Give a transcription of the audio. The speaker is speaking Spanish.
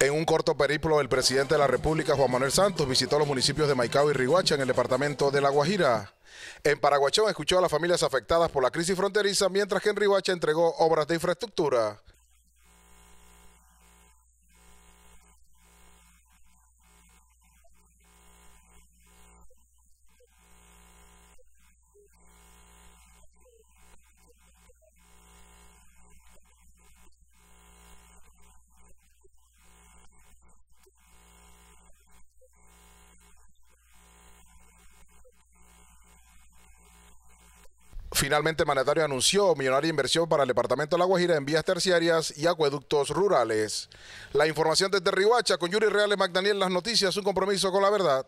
En un corto periplo, el presidente de la República, Juan Manuel Santos, visitó los municipios de Maicao y Riguacha en el departamento de La Guajira. En Paraguachón escuchó a las familias afectadas por la crisis fronteriza, mientras que en Riguacha entregó obras de infraestructura. Finalmente, Manetario anunció millonaria inversión para el Departamento de La Guajira en vías terciarias y acueductos rurales. La información desde Rihuacha con Yuri Reales, MacDaniel. las noticias, un compromiso con la verdad.